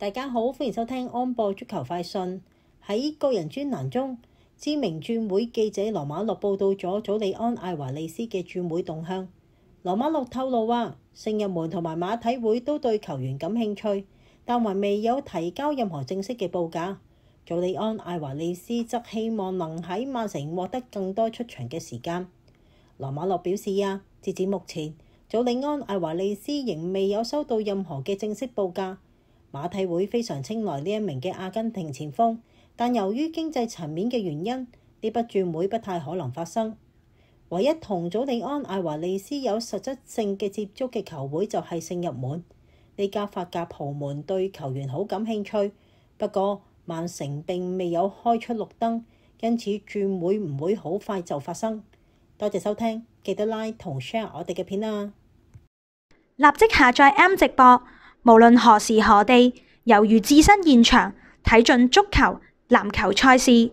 大家好，欢迎收听安博足球快讯。喺个人专栏中，知名转会记者罗马诺报道咗祖利安艾华利斯嘅转会动向。罗马诺透露话，圣日门同埋马体会都对球员感兴趣，但还未有提交任何正式嘅报价。祖利安艾华利斯则希望能喺曼城获得更多出场嘅时间。罗马诺表示啊，截至目前，祖利安艾华利斯仍未有收到任何嘅正式报价。馬體會非常青睞呢一名嘅阿根廷前鋒，但由於經濟層面嘅原因，呢筆轉會不太可能發生。唯一同祖利安艾華利斯有實質性嘅接觸嘅球會就係聖日門。呢家法甲豪門對球員好感興趣。不過曼城並未有開出綠燈，因此轉會唔會好快就發生。多謝收聽，記得 like 同 share 我哋嘅片啊！立即下載 M 直播。无论何时何地，犹如置身现场，睇尽足球、篮球赛事。